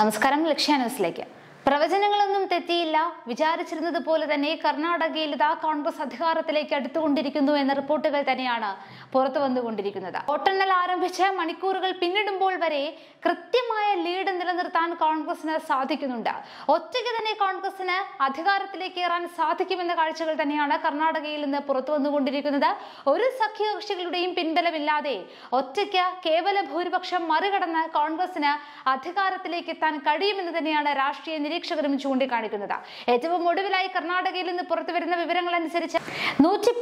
നമസ്കാരം ലക്ഷ്യ ന്യൂസിലേക്ക് പ്രവചനങ്ങളൊന്നും തെറ്റിയില്ല വിചാരിച്ചിരുന്നത് പോലെ തന്നെ കർണാടകയിൽ ഇതാ കോൺഗ്രസ് അധികാരത്തിലേക്ക് എടുത്തുകൊണ്ടിരിക്കുന്നു എന്ന റിപ്പോർട്ടുകൾ തന്നെയാണ് പുറത്തു വന്നുകൊണ്ടിരിക്കുന്നത് വോട്ടെണ്ണൽ ആരംഭിച്ച മണിക്കൂറുകൾ പിന്നിടുമ്പോൾ വരെ കൃത്യമായ ലീഡ് നിലനിർത്താൻ കോൺഗ്രസിന് സാധിക്കുന്നുണ്ട് ഒറ്റയ്ക്ക് തന്നെ കോൺഗ്രസിന് അധികാരത്തിലേക്ക് ഏറാൻ സാധിക്കുമെന്ന കാഴ്ചകൾ തന്നെയാണ് കർണാടകയിൽ നിന്ന് പുറത്തു വന്നുകൊണ്ടിരിക്കുന്നത് ഒരു സഖ്യകക്ഷികളുടെയും പിൻബലമില്ലാതെ ഒറ്റയ്ക്ക് കേവല ഭൂരിപക്ഷം മറികടന്ന് കോൺഗ്രസിന് അധികാരത്തിലേക്ക് എത്താൻ കഴിയുമെന്ന് തന്നെയാണ് രാഷ്ട്രീയ നിരീക്ഷണം നിരീക്ഷകരും ചൂണ്ടിക്കാണിക്കുന്നത് ഏറ്റവും ഒടുവിലായി കർണാടകയിൽ നിന്ന് പുറത്തു വരുന്ന വിവരങ്ങൾ അനുസരിച്ച് നൂറ്റി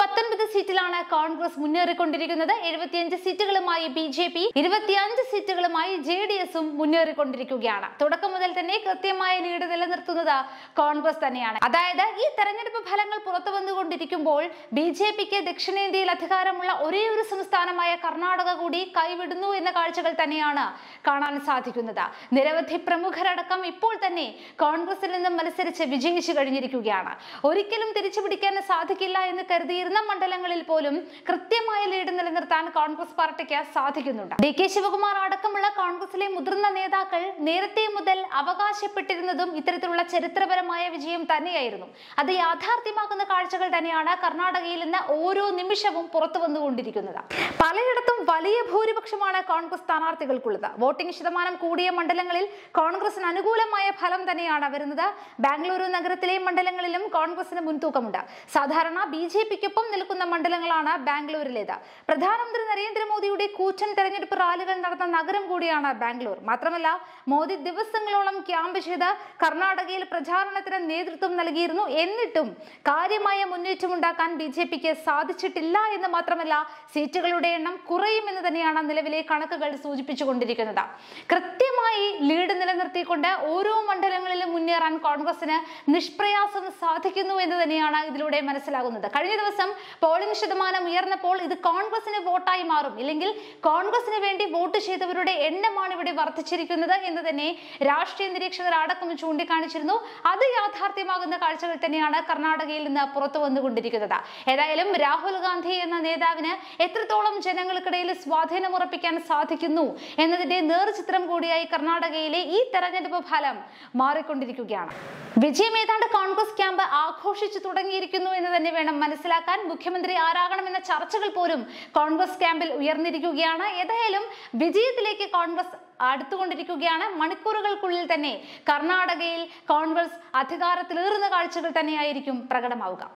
സീറ്റിലാണ് കോൺഗ്രസ് മുന്നേറിക്കൊണ്ടിരിക്കുന്നത് എഴുപത്തിയഞ്ച് സീറ്റുകളുമായി ബി ജെ പി ഇരുപത്തിയഞ്ച് സീറ്റുകളുമായി ജെ ഡി എസും മുന്നേറിക്കൊണ്ടിരിക്കുകയാണ് തുടക്കം മുതൽ തന്നെ കൃത്യമായ ലീഡ് നിലനിർത്തുന്നത് കോൺഗ്രസ് തന്നെയാണ് അതായത് ഈ തെരഞ്ഞെടുപ്പ് ഫലങ്ങൾ പുറത്തു വന്നുകൊണ്ടിരിക്കുമ്പോൾ ബി ജെ പിക്ക് ദക്ഷിണേന്ത്യയിൽ അധികാരമുള്ള ഒരേ ഒരു സംസ്ഥാനമായ കർണാടക കൂടി കൈവിടുന്നു എന്ന കാഴ്ചകൾ തന്നെയാണ് കാണാൻ സാധിക്കുന്നത് നിരവധി പ്രമുഖരടക്കം ഇപ്പോൾ തന്നെ കോൺഗ്രസിൽ നിന്നും മത്സരിച്ച് വിജയിച്ചു കഴിഞ്ഞിരിക്കുകയാണ് ഒരിക്കലും തിരിച്ചുപിടിക്കാൻ സാധിക്കില്ല എന്ന് കരുതിയിരുന്ന മണ്ഡലങ്ങൾ മണ്ഡലങ്ങളിൽ പോലും കൃത്യമായ ലീഡ് നിലനിർത്താൻ കോൺഗ്രസ് പാർട്ടിക്ക് സാധിക്കുന്നുണ്ട് ഡി കെ ശിവകുമാർ അടക്കമുള്ള കോൺഗ്രസിലെ മുതിർന്ന നേതാക്കൾ നേരത്തെ മുതൽ അവകാശപ്പെട്ടിരുന്നതും ഇത്തരത്തിലുള്ള ചരിത്രപരമായ വിജയം തന്നെയായിരുന്നു അത് യാഥാർത്ഥ്യമാക്കുന്ന കാഴ്ചകൾ തന്നെയാണ് കർണാടകയിൽ നിന്ന് ഓരോ നിമിഷവും പുറത്തു വന്നുകൊണ്ടിരിക്കുന്നത് പലയിടത്തും ഭൂരിപക്ഷമാണ് കോൺഗ്രസ് സ്ഥാനാർത്ഥികൾക്കുള്ളത് വോട്ടിംഗ് ശതമാനം കൂടിയ മണ്ഡലങ്ങളിൽ കോൺഗ്രസിന് അനുകൂലമായ ഫലം തന്നെയാണ് വരുന്നത് ബാംഗ്ലൂരു നഗരത്തിലെ മണ്ഡലങ്ങളിലും കോൺഗ്രസിന് മുൻതൂക്കമുണ്ട് സാധാരണ ബി ജെ പിക്കൊപ്പം നിൽക്കുന്ന മണ്ഡലങ്ങളാണ് ബാംഗ്ലൂരിലേത് പ്രധാനമന്ത്രി നരേന്ദ്രമോദിയുടെ കൂച്ചൻ തെരഞ്ഞെടുപ്പ് റാലികൾ നടന്ന നഗരം കൂടിയാണ് ബാംഗ്ലൂർ മാത്രമല്ല മോദി ദിവസങ്ങളോളം ക്യാമ്പ് ചെയ്ത് കർണാടകയിൽ പ്രചാരണത്തിന് നേതൃത്വം നൽകിയിരുന്നു എന്നിട്ടും കാര്യമായ മുന്നേറ്റമുണ്ടാക്കാൻ ബി ജെ പിക്ക് സാധിച്ചിട്ടില്ല എന്ന് മാത്രമല്ല സീറ്റുകളുടെ എണ്ണം കുറയുമെന്ന് തന്നെ തന്നെയാണ് നിലവിലെ കണക്കുകൾ സൂചിപ്പിച്ചുകൊണ്ടിരിക്കുന്നത് കൃത്യമായി ലീഡ് നിലനിർത്തിക്കൊണ്ട് ഓരോ മണ്ഡലങ്ങളിലും മുന്നേറാൻ കോൺഗ്രസിന് നിഷ്പ്രയാസം സാധിക്കുന്നു എന്ന് തന്നെയാണ് ഇതിലൂടെ മനസ്സിലാകുന്നത് കഴിഞ്ഞ ദിവസം പോളിംഗ് ശതമാനം ഉയർന്നപ്പോൾ ഇത് കോൺഗ്രസിന് വോട്ടായി മാറും ഇല്ലെങ്കിൽ കോൺഗ്രസിന് വേണ്ടി വോട്ട് ചെയ്തവരുടെ എണ്ണമാണ് ഇവിടെ വർദ്ധിച്ചിരിക്കുന്നത് എന്ന് തന്നെ രാഷ്ട്രീയ നിരീക്ഷകർ അടക്കം ചൂണ്ടിക്കാണിച്ചിരുന്നു അത് യാഥാർത്ഥ്യമാകുന്ന കാഴ്ചകൾ തന്നെയാണ് കർണാടകയിൽ നിന്ന് പുറത്തു വന്നുകൊണ്ടിരിക്കുന്നത് ഏതായാലും രാഹുൽ ഗാന്ധി എന്ന നേതാവിന് എത്രത്തോളം ജനങ്ങൾക്കിടയിൽ സ്വാധീനം സ്വാധീനമുറപ്പിക്കാൻ സാധിക്കുന്നു എന്നതിന്റെ നേർചിത്രം കൂടിയായി കർണാടകയിലെ ഈ തെരഞ്ഞെടുപ്പ് ഫലം മാറിക്കൊണ്ടിരിക്കുകയാണ് വിജയമേതാണ്ട് കോൺഗ്രസ് ക്യാമ്പ് ആഘോഷിച്ചു തുടങ്ങിയിരിക്കുന്നു എന്ന് തന്നെ വേണം മനസ്സിലാക്കാൻ മുഖ്യമന്ത്രി ആരാകണമെന്ന ചർച്ചകൾ പോലും കോൺഗ്രസ് ക്യാമ്പിൽ ഉയർന്നിരിക്കുകയാണ് ഏതായാലും വിജയത്തിലേക്ക് കോൺഗ്രസ് അടുത്തുകൊണ്ടിരിക്കുകയാണ് മണിക്കൂറുകൾക്കുള്ളിൽ തന്നെ കർണാടകയിൽ കോൺഗ്രസ് അധികാരത്തിലേറുന്ന കാഴ്ചകൾ തന്നെയായിരിക്കും പ്രകടമാവുക